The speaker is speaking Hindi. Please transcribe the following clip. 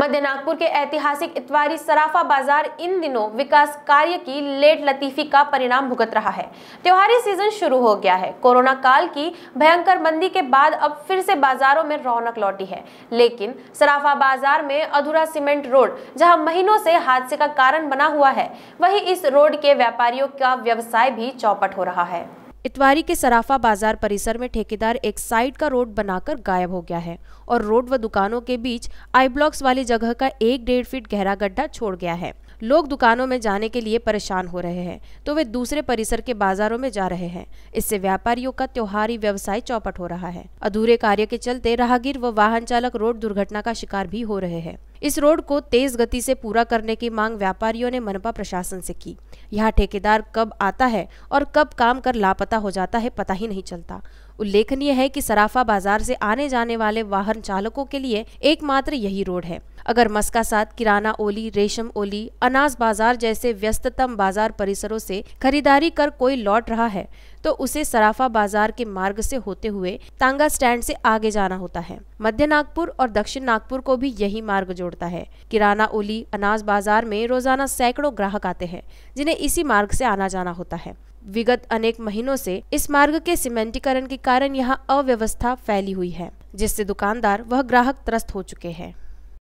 मध्य नागपुर के ऐतिहासिक इतवारी सराफा बाजार इन दिनों विकास कार्य की लेट लतीफी का परिणाम भुगत रहा है त्योहारी सीजन शुरू हो गया है कोरोना काल की भयंकर मंदी के बाद अब फिर से बाजारों में रौनक लौटी है लेकिन सराफा बाजार में अधूरा सीमेंट रोड जहां महीनों से हादसे का कारण बना हुआ है वही इस रोड के व्यापारियों का व्यवसाय भी चौपट हो रहा है इतवारी के सराफा बाजार परिसर में ठेकेदार एक साइड का रोड बनाकर गायब हो गया है और रोड व दुकानों के बीच आई ब्लॉक्स वाली जगह का एक डेढ़ फीट गहरा गड्ढा छोड़ गया है लोग दुकानों में जाने के लिए परेशान हो रहे हैं तो वे दूसरे परिसर के बाजारों में जा रहे हैं इससे व्यापारियों का त्योहारी व्यवसाय चौपट हो रहा है अधूरे कार्य के चलते राहगीर व वाहन चालक रोड दुर्घटना का शिकार भी हो रहे हैं इस रोड को तेज गति से पूरा करने की मांग व्यापारियों ने मनपा प्रशासन से की यहाँ ठेकेदार कब आता है और कब काम कर लापता हो जाता है पता ही नहीं चलता उल्लेखनीय है कि सराफा बाजार से आने जाने वाले वाहन चालकों के लिए एकमात्र यही रोड है अगर मस्का साथ किराना ओली रेशम ओली अनाज बाजार जैसे व्यस्ततम बाजार परिसरों से खरीदारी कर कोई लौट रहा है तो उसे सराफा बाजार के मार्ग से होते हुए तांगा स्टैंड से आगे जाना होता है मध्य नागपुर और दक्षिण नागपुर को भी यही मार्ग जोड़ता है किराना ओली अनाज बाजार में रोजाना सैकड़ों ग्राहक आते हैं जिन्हें इसी मार्ग से आना जाना होता है विगत अनेक महीनों से इस मार्ग के सीमेंटीकरण के कारण यहाँ अव्यवस्था फैली हुई है जिससे दुकानदार वह ग्राहक त्रस्त हो चुके हैं